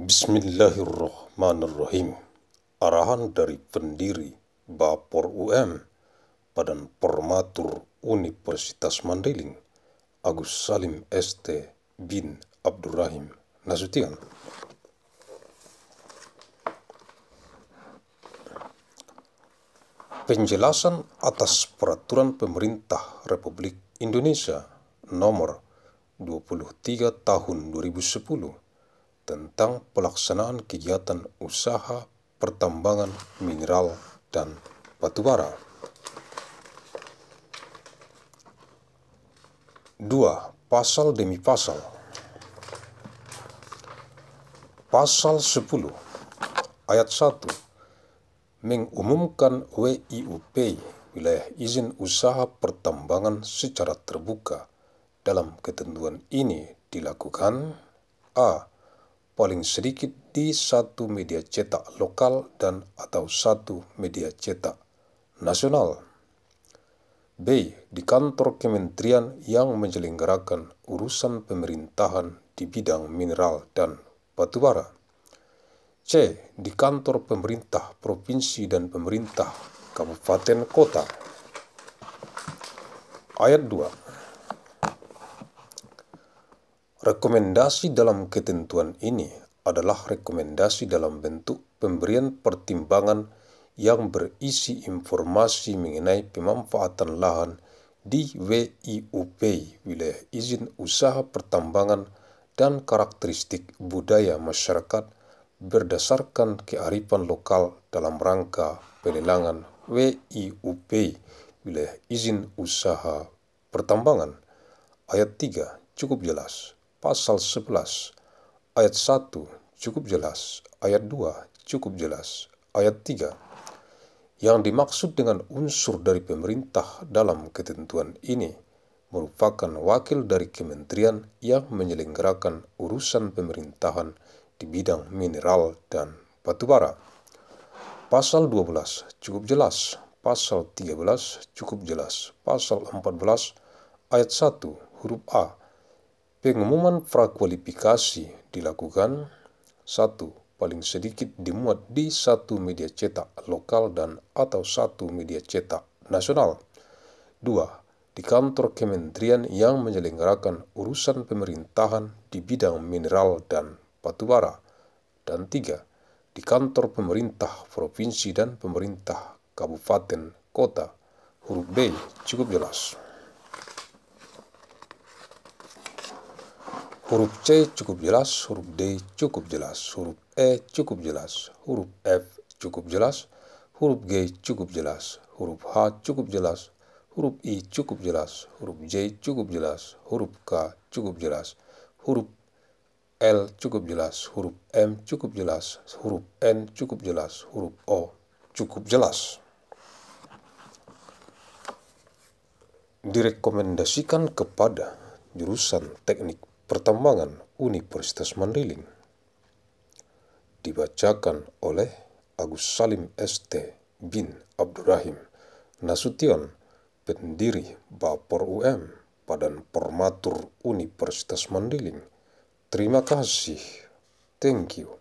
Bismillahirrahmanirrahim. Arahan dari pendiri Bapor UM, Badan Permatur Universitas Mandailing, Agus Salim ST bin Abdurrahim Nasution. Penjelasan atas Peraturan Pemerintah Republik Indonesia Nomor 23 Tahun 2010 tentang pelaksanaan kegiatan usaha pertambangan mineral dan batubara. 2. Pasal demi pasal Pasal 10 ayat 1 mengumumkan WIUP wilayah izin usaha pertambangan secara terbuka. Dalam ketentuan ini dilakukan A paling sedikit di satu media cetak lokal dan atau satu media cetak nasional. B. Di kantor kementerian yang menyelenggarakan urusan pemerintahan di bidang mineral dan batubara. C. Di kantor pemerintah provinsi dan pemerintah kabupaten kota. Ayat 2. Rekomendasi dalam ketentuan ini adalah rekomendasi dalam bentuk pemberian pertimbangan yang berisi informasi mengenai pemanfaatan lahan di WIUP, wilayah izin usaha pertambangan dan karakteristik budaya masyarakat berdasarkan kearifan lokal dalam rangka pelelangan WIUP, wilayah izin usaha pertambangan. Ayat 3 cukup jelas pasal 11, ayat 1 cukup jelas, ayat 2 cukup jelas, ayat 3. Yang dimaksud dengan unsur dari pemerintah dalam ketentuan ini merupakan wakil dari kementerian yang menyelenggarakan urusan pemerintahan di bidang mineral dan batubara. Pasal 12 cukup jelas, pasal 13 cukup jelas, pasal 14 ayat 1 huruf A Pengumuman prakualifikasi dilakukan satu, Paling sedikit dimuat di satu media cetak lokal dan atau satu media cetak nasional. 2. Di kantor kementerian yang menyelenggarakan urusan pemerintahan di bidang mineral dan batubara. Dan 3. Di kantor pemerintah provinsi dan pemerintah kabupaten kota. Huruf B cukup jelas. Huruf C cukup jelas, huruf D cukup jelas, huruf E cukup jelas, huruf F cukup jelas, huruf G cukup jelas, huruf H cukup jelas, huruf I cukup jelas, huruf J cukup jelas, huruf K cukup jelas, huruf L cukup jelas, huruf M cukup jelas, huruf N cukup jelas, huruf O cukup jelas. Direkomendasikan kepada jurusan teknik Pertambangan Universitas Mandailing. Dibacakan oleh Agus Salim ST bin Abdurrahim Nasution, pendiri Bapor UM, Badan Permatur Universitas Mandailing. Terima kasih. Thank you.